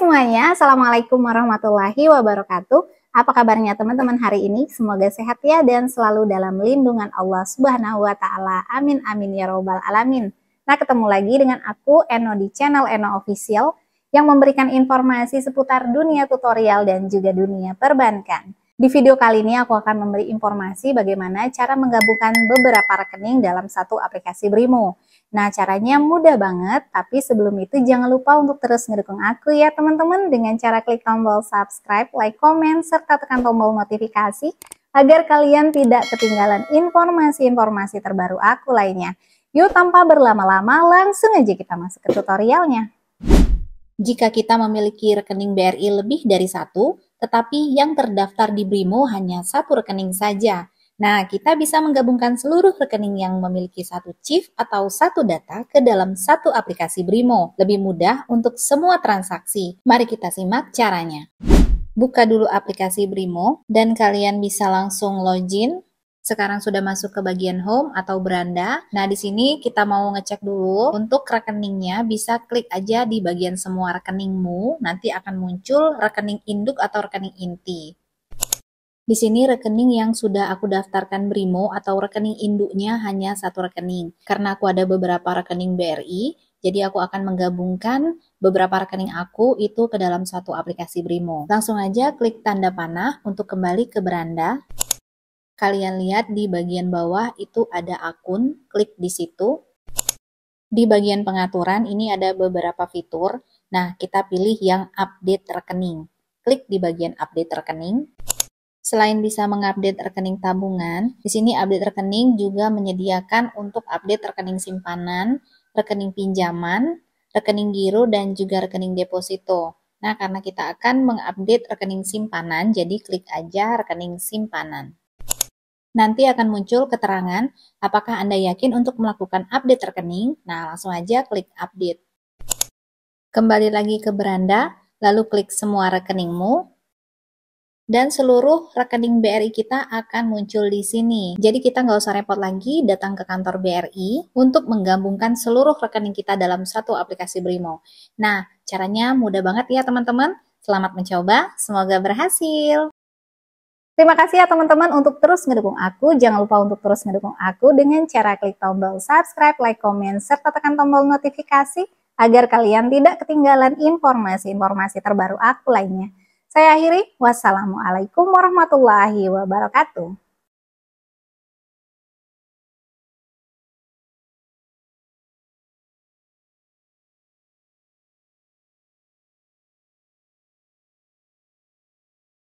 semuanya, Assalamualaikum warahmatullahi wabarakatuh. Apa kabarnya teman-teman hari ini? Semoga sehat ya dan selalu dalam lindungan Allah Subhanahu wa taala. Amin amin ya robbal alamin. Nah, ketemu lagi dengan aku Eno di channel Eno Official yang memberikan informasi seputar dunia tutorial dan juga dunia perbankan. Di video kali ini aku akan memberi informasi bagaimana cara menggabungkan beberapa rekening dalam satu aplikasi Brimo. Nah, caranya mudah banget, tapi sebelum itu jangan lupa untuk terus mendukung aku ya teman-teman dengan cara klik tombol subscribe, like, komen, serta tekan tombol notifikasi agar kalian tidak ketinggalan informasi-informasi terbaru aku lainnya. Yuk tanpa berlama-lama langsung aja kita masuk ke tutorialnya. Jika kita memiliki rekening BRI lebih dari satu, tetapi yang terdaftar di BRIMO hanya satu rekening saja. Nah, kita bisa menggabungkan seluruh rekening yang memiliki satu chief atau satu data ke dalam satu aplikasi BRIMO. Lebih mudah untuk semua transaksi. Mari kita simak caranya. Buka dulu aplikasi BRIMO dan kalian bisa langsung login sekarang sudah masuk ke bagian home atau beranda. Nah, di sini kita mau ngecek dulu untuk rekeningnya bisa klik aja di bagian semua rekeningmu, nanti akan muncul rekening induk atau rekening inti. Di sini rekening yang sudah aku daftarkan Brimo atau rekening induknya hanya satu rekening. Karena aku ada beberapa rekening BRI, jadi aku akan menggabungkan beberapa rekening aku itu ke dalam satu aplikasi Brimo. Langsung aja klik tanda panah untuk kembali ke beranda. Kalian lihat di bagian bawah itu ada akun, klik di situ. Di bagian pengaturan ini ada beberapa fitur. Nah, kita pilih yang update rekening. Klik di bagian update rekening. Selain bisa mengupdate rekening tabungan, di sini update rekening juga menyediakan untuk update rekening simpanan, rekening pinjaman, rekening giro, dan juga rekening deposito. Nah, karena kita akan mengupdate rekening simpanan, jadi klik aja rekening simpanan. Nanti akan muncul keterangan apakah Anda yakin untuk melakukan update rekening. Nah, langsung aja klik update. Kembali lagi ke beranda, lalu klik semua rekeningmu. Dan seluruh rekening BRI kita akan muncul di sini. Jadi kita nggak usah repot lagi datang ke kantor BRI untuk menggabungkan seluruh rekening kita dalam satu aplikasi Brimo. Nah, caranya mudah banget ya teman-teman. Selamat mencoba, semoga berhasil. Terima kasih ya teman-teman untuk terus mendukung aku. Jangan lupa untuk terus mendukung aku dengan cara klik tombol subscribe, like, komen, serta tekan tombol notifikasi agar kalian tidak ketinggalan informasi-informasi terbaru aku lainnya. Saya akhiri, wassalamualaikum warahmatullahi wabarakatuh.